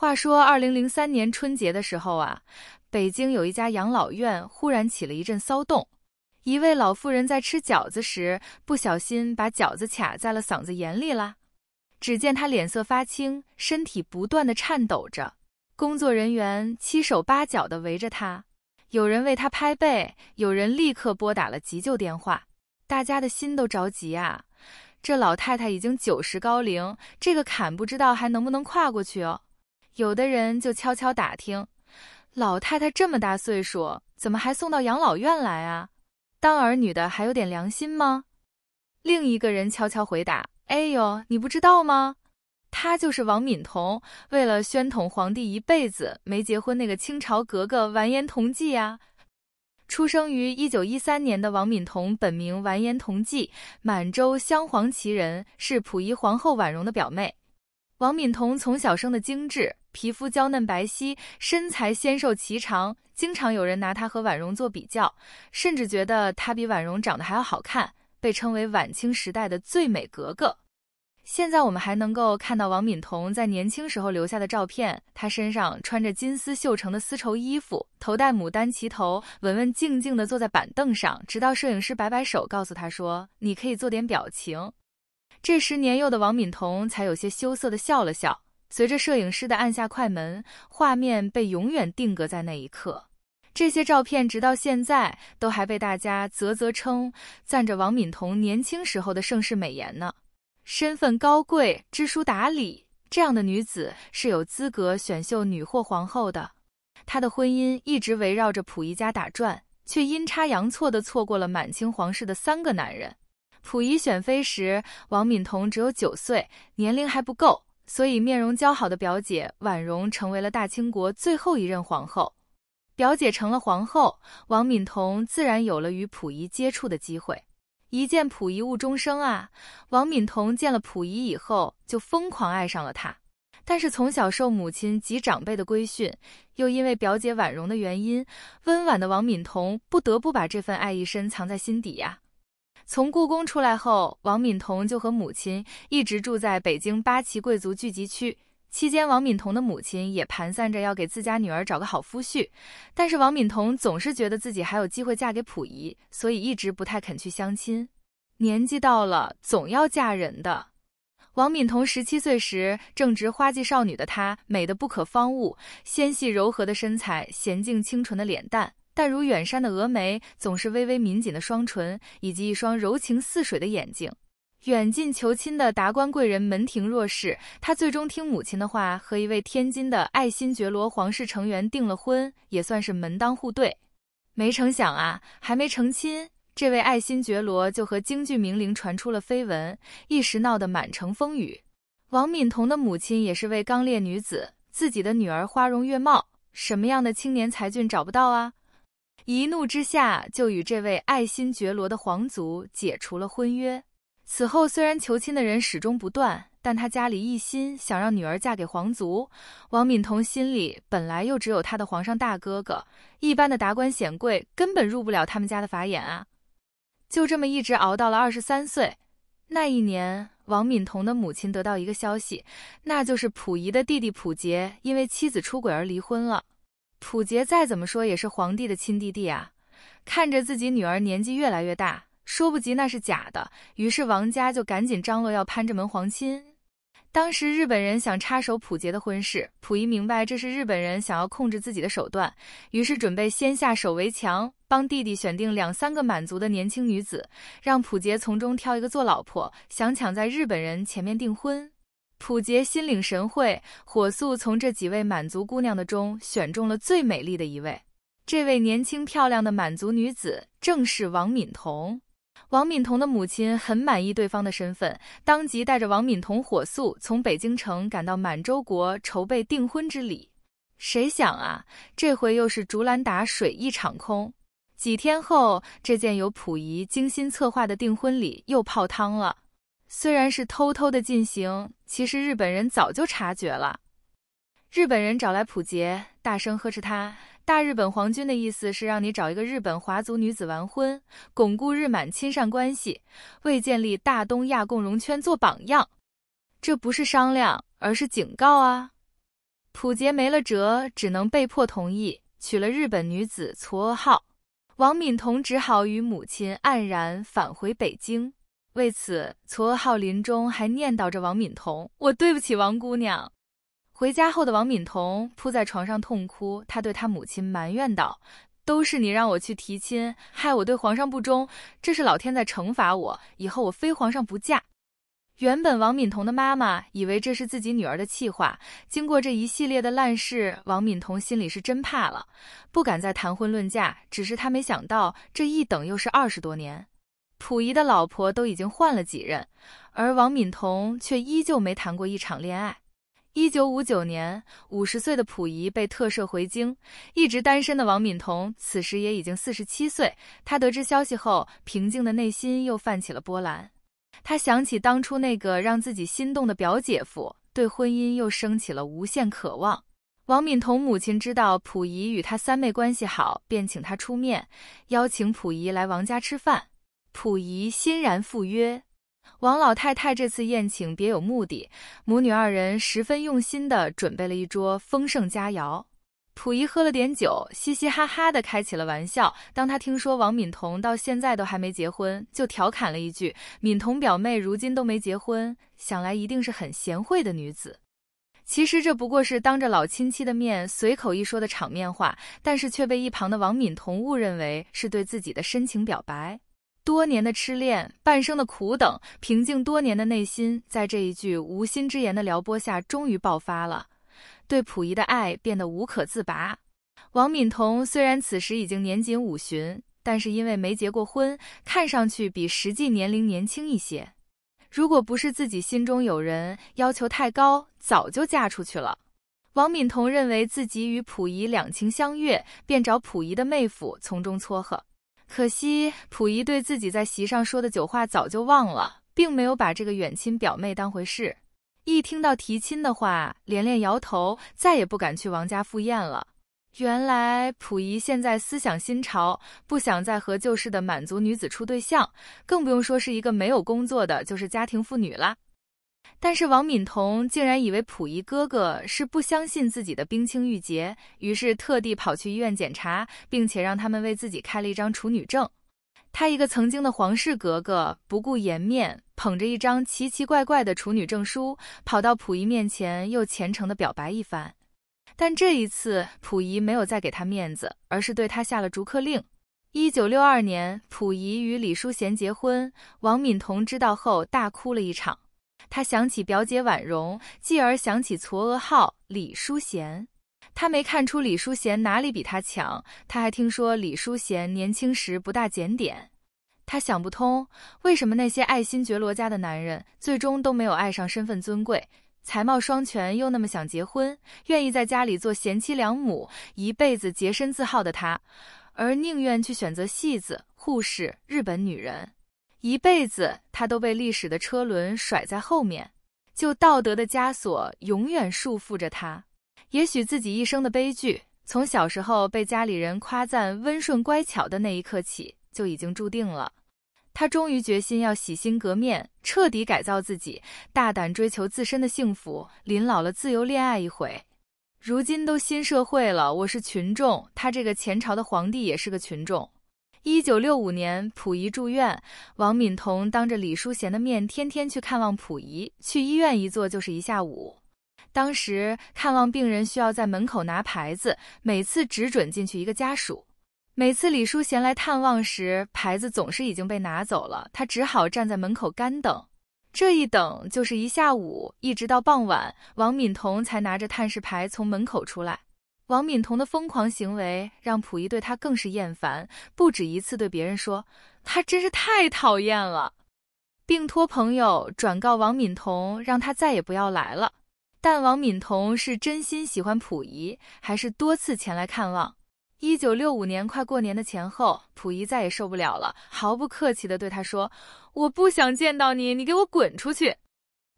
话说，二零零三年春节的时候啊，北京有一家养老院忽然起了一阵骚动。一位老妇人在吃饺子时不小心把饺子卡在了嗓子眼里了。只见她脸色发青，身体不断的颤抖着。工作人员七手八脚的围着她，有人为她拍背，有人立刻拨打了急救电话。大家的心都着急啊！这老太太已经九十高龄，这个坎不知道还能不能跨过去哦。有的人就悄悄打听，老太太这么大岁数，怎么还送到养老院来啊？当儿女的还有点良心吗？另一个人悄悄回答：“哎呦，你不知道吗？她就是王敏彤，为了宣统皇帝一辈子没结婚那个清朝格格完颜同济啊！出生于一九一三年的王敏彤，本名完颜同济，满洲镶黄旗人，是溥仪皇后婉容的表妹。王敏彤从小生的精致。”皮肤娇嫩白皙，身材纤瘦颀长，经常有人拿她和婉容做比较，甚至觉得她比婉容长得还要好看，被称为晚清时代的最美格格。现在我们还能够看到王敏彤在年轻时候留下的照片，她身上穿着金丝绣成的丝绸衣服，头戴牡丹旗头，稳稳静静地坐在板凳上，直到摄影师摆摆手告诉她说：“你可以做点表情。”这时年幼的王敏彤才有些羞涩地笑了笑。随着摄影师的按下快门，画面被永远定格在那一刻。这些照片直到现在都还被大家啧啧称赞着王敏彤年轻时候的盛世美颜呢。身份高贵、知书达理这样的女子是有资格选秀女或皇后的。她的婚姻一直围绕着溥仪家打转，却阴差阳错地错过了满清皇室的三个男人。溥仪选妃时，王敏彤只有九岁，年龄还不够。所以，面容姣好的表姐婉容成为了大清国最后一任皇后。表姐成了皇后，王敏彤自然有了与溥仪接触的机会。一见溥仪误终生啊！王敏彤见了溥仪以后，就疯狂爱上了他。但是，从小受母亲及长辈的规训，又因为表姐婉容的原因，温婉的王敏彤不得不把这份爱意深藏在心底呀。从故宫出来后，王敏彤就和母亲一直住在北京八旗贵族聚集区。期间，王敏彤的母亲也盘算着要给自家女儿找个好夫婿，但是王敏彤总是觉得自己还有机会嫁给溥仪，所以一直不太肯去相亲。年纪到了，总要嫁人的。王敏彤十七岁时，正值花季少女的她，美得不可方物，纤细柔和的身材，娴静清纯的脸蛋。但如远山的峨眉，总是微微抿紧的双唇，以及一双柔情似水的眼睛。远近求亲的达官贵人门庭若市，他最终听母亲的话，和一位天津的爱新觉罗皇室成员订了婚，也算是门当户对。没成想啊，还没成亲，这位爱新觉罗就和京剧名伶传出了绯闻，一时闹得满城风雨。王敏彤的母亲也是位刚烈女子，自己的女儿花容月貌，什么样的青年才俊找不到啊？一怒之下，就与这位爱新觉罗的皇族解除了婚约。此后，虽然求亲的人始终不断，但他家里一心想让女儿嫁给皇族。王敏彤心里本来又只有他的皇上大哥哥，一般的达官显贵根本入不了他们家的法眼啊。就这么一直熬到了二十三岁。那一年，王敏彤的母亲得到一个消息，那就是溥仪的弟弟溥杰因为妻子出轨而离婚了。溥杰再怎么说也是皇帝的亲弟弟啊，看着自己女儿年纪越来越大，说不及那是假的。于是王家就赶紧张罗要攀这门皇亲。当时日本人想插手溥杰的婚事，溥仪明白这是日本人想要控制自己的手段，于是准备先下手为强，帮弟弟选定两三个满族的年轻女子，让溥杰从中挑一个做老婆，想抢在日本人前面订婚。溥杰心领神会，火速从这几位满族姑娘的中选中了最美丽的一位。这位年轻漂亮的满族女子正是王敏彤。王敏彤的母亲很满意对方的身份，当即带着王敏彤火速从北京城赶到满洲国筹备订婚之礼。谁想啊，这回又是竹篮打水一场空。几天后，这件由溥仪精心策划的订婚礼又泡汤了。虽然是偷偷的进行，其实日本人早就察觉了。日本人找来溥杰，大声呵斥他：“大日本皇军的意思是让你找一个日本华族女子完婚，巩固日满亲善关系，为建立大东亚共荣圈做榜样。”这不是商量，而是警告啊！溥杰没了辙，只能被迫同意娶了日本女子嵯峨号。王敏彤只好与母亲黯然返回北京。为此，曹锷临终还念叨着王敏彤：“我对不起王姑娘。”回家后的王敏彤扑在床上痛哭，她对她母亲埋怨道：“都是你让我去提亲，害我对皇上不忠，这是老天在惩罚我。以后我非皇上不嫁。”原本王敏彤的妈妈以为这是自己女儿的气话，经过这一系列的烂事，王敏彤心里是真怕了，不敢再谈婚论嫁。只是她没想到，这一等又是二十多年。溥仪的老婆都已经换了几任，而王敏彤却依旧没谈过一场恋爱。一九五九年，五十岁的溥仪被特赦回京，一直单身的王敏彤此时也已经四十七岁。他得知消息后，平静的内心又泛起了波澜。他想起当初那个让自己心动的表姐夫，对婚姻又升起了无限渴望。王敏彤母亲知道溥仪与他三妹关系好，便请他出面邀请溥仪来王家吃饭。溥仪欣然赴约。王老太太这次宴请别有目的，母女二人十分用心地准备了一桌丰盛佳肴。溥仪喝了点酒，嘻嘻哈哈地开起了玩笑。当他听说王敏彤到现在都还没结婚，就调侃了一句：“敏彤表妹如今都没结婚，想来一定是很贤惠的女子。”其实这不过是当着老亲戚的面随口一说的场面话，但是却被一旁的王敏彤误认为是对自己的深情表白。多年的痴恋，半生的苦等，平静多年的内心，在这一句无心之言的撩拨下，终于爆发了。对溥仪的爱变得无可自拔。王敏彤虽然此时已经年仅五旬，但是因为没结过婚，看上去比实际年龄年轻一些。如果不是自己心中有人，要求太高，早就嫁出去了。王敏彤认为自己与溥仪两情相悦，便找溥仪的妹夫从中撮合。可惜，溥仪对自己在席上说的酒话早就忘了，并没有把这个远亲表妹当回事。一听到提亲的话，连连摇头，再也不敢去王家赴宴了。原来，溥仪现在思想新潮，不想再和旧式的满族女子处对象，更不用说是一个没有工作的就是家庭妇女了。但是王敏彤竟然以为溥仪哥哥是不相信自己的冰清玉洁，于是特地跑去医院检查，并且让他们为自己开了一张处女证。他一个曾经的皇室格格，不顾颜面，捧着一张奇奇怪怪的处女证书，跑到溥仪面前，又虔诚地表白一番。但这一次，溥仪没有再给他面子，而是对他下了逐客令。一九六二年，溥仪与李淑贤结婚，王敏彤知道后大哭了一场。他想起表姐婉容，继而想起嵯峨号李淑贤。他没看出李淑贤哪里比他强。他还听说李淑贤年轻时不大检点。他想不通，为什么那些爱新觉罗家的男人，最终都没有爱上身份尊贵、才貌双全又那么想结婚、愿意在家里做贤妻良母、一辈子洁身自好的他，而宁愿去选择戏子、护士、日本女人。一辈子，他都被历史的车轮甩在后面，就道德的枷锁永远束缚着他。也许自己一生的悲剧，从小时候被家里人夸赞温顺乖巧的那一刻起，就已经注定了。他终于决心要洗心革面，彻底改造自己，大胆追求自身的幸福，临老了自由恋爱一回。如今都新社会了，我是群众，他这个前朝的皇帝也是个群众。一九六五年，溥仪住院，王敏彤当着李淑贤的面，天天去看望溥仪。去医院一坐就是一下午。当时看望病人需要在门口拿牌子，每次只准进去一个家属。每次李淑贤来探望时，牌子总是已经被拿走了，他只好站在门口干等。这一等就是一下午，一直到傍晚，王敏彤才拿着探视牌从门口出来。王敏彤的疯狂行为让溥仪对他更是厌烦，不止一次对别人说：“他真是太讨厌了。”并托朋友转告王敏彤，让他再也不要来了。但王敏彤是真心喜欢溥仪，还是多次前来看望。一九六五年快过年的前后，溥仪再也受不了了，毫不客气地对他说：“我不想见到你，你给我滚出去！”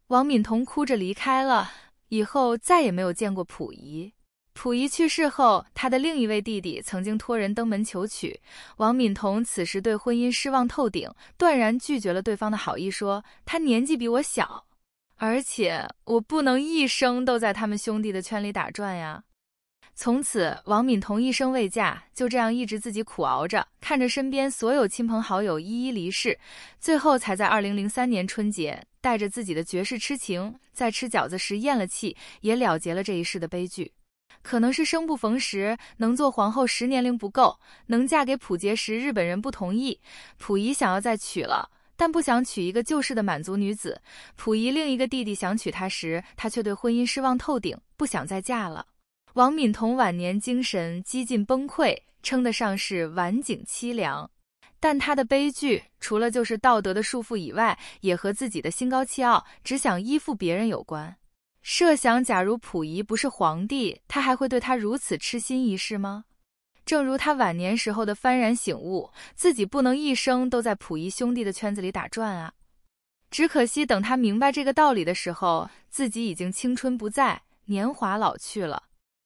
王敏彤哭着离开了，以后再也没有见过溥仪。溥仪去世后，他的另一位弟弟曾经托人登门求娶。王敏彤此时对婚姻失望透顶，断然拒绝了对方的好意，说：“他年纪比我小，而且我不能一生都在他们兄弟的圈里打转呀。”从此，王敏彤一生未嫁，就这样一直自己苦熬着，看着身边所有亲朋好友一一离世，最后才在二零零三年春节带着自己的绝世痴情，在吃饺子时咽了气，也了结了这一世的悲剧。可能是生不逢时，能做皇后时年龄不够，能嫁给溥杰时日本人不同意。溥仪想要再娶了，但不想娶一个旧式的满族女子。溥仪另一个弟弟想娶她时，她却对婚姻失望透顶，不想再嫁了。王敏彤晚年精神几近崩溃，称得上是晚景凄凉。但她的悲剧，除了就是道德的束缚以外，也和自己的心高气傲，只想依附别人有关。设想，假如溥仪不是皇帝，他还会对他如此痴心一世吗？正如他晚年时候的幡然醒悟，自己不能一生都在溥仪兄弟的圈子里打转啊！只可惜，等他明白这个道理的时候，自己已经青春不在，年华老去了。